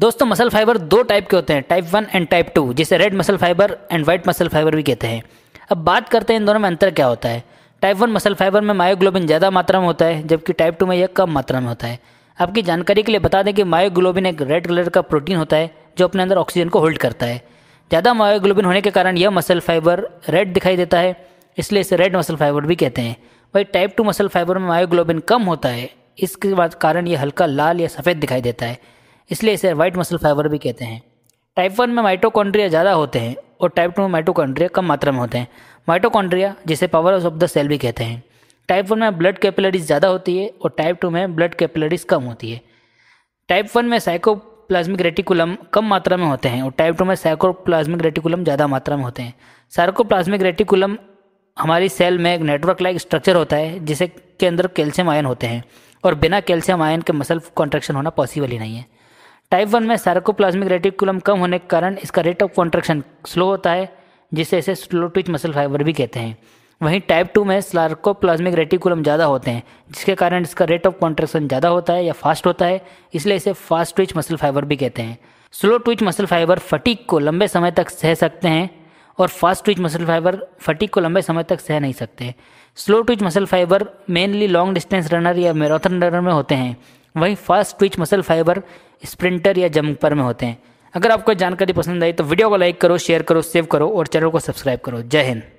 दोस्तों muscle fibre दो type के होते हैं type one and type two जिसे red muscle fibre and white muscle fibre भी कहते हैं अब बात करते हैं इन दोनों में अंतर क्या होता है टाइप वन मसल फाइबर में मायोग्लोबिन ज़्यादा मात्रा में होता है जबकि टाइप टू में यह कम मात्रा में होता है आपकी जानकारी के लिए बता दें कि मायोग्लोबिन एक रेड कलर का प्रोटीन होता है जो अपने अंदर ऑक्सीजन को होल्ड करता है ज़्यादा मायोग्लोबिन होने के कारण यह मसल फाइबर रेड दिखाई देता है इसलिए इसे रेड मसल फाइबर भी कहते हैं वही टाइप टू मसल फाइबर में मायोग्लोबिन कम होता है इसके कारण यह हल्का लाल या सफ़ेद दिखाई देता है इसलिए इसे वाइट मसल फाइबर भी कहते हैं टाइप वन में माइटोकॉन्ड्रिया ज़्यादा होते हैं और टाइप टू में माइटोकॉन्ड्रिया कम मात्रा में होते हैं माइटोकॉन्ड्रिया जिसे पावर ऑफ द सेल भी कहते हैं टाइप वन में ब्लड कैपिलरीज ज़्यादा होती है और टाइप टू में ब्लड कैपिलरीज कम होती है टाइप वन में साइकोप्लाज्मिक रेटिकुलम कम मात्रा में होते हैं और टाइप टू में साइकोप्लाज्मिक रेटिकुलम ज़्यादा मात्रा में होते हैं सार्कोप्लाज्मिक रेटिकुलम हमारी सेल में एक नेटवर्क लाइक स्ट्रक्चर होता है जिसे के अंदर कैल्शियम आयन होते हैं और बिना कैल्शियम आयन के मसल कॉन्ट्रेक्शन होना पॉसिबल ही नहीं है टाइप वन में सार्कोप्लाज्मिक रेटिकुलम कम होने के कारण इसका रेट ऑफ कॉन्ट्रेक्शन स्लो होता है जिसे इसे स्लो ट्विच मसल फाइबर भी कहते हैं वहीं टाइप टू में सार्कोप्लाज्मिक रेटिकुलम ज़्यादा होते हैं जिसके कारण इसका रेट ऑफ कॉन्ट्रेक्शन ज़्यादा होता है या फास्ट होता है इसलिए इसे फास्ट ट्विच मसल फाइबर भी कहते हैं slow twitch muscle fibre fatigue को लंबे समय तक सह सकते हैं और fast twitch muscle fibre fatigue को लंबे समय तक सह नहीं सकते slow twitch muscle fibre mainly long distance runner या मैराथन रनर में होते हैं वहीं fast twitch muscle fibre sprinter या जम्पर में होते हैं अगर आपको जानकारी पसंद आई तो वीडियो को लाइक करो शेयर करो सेव करो और चैनल को सब्सक्राइब करो जय हिंद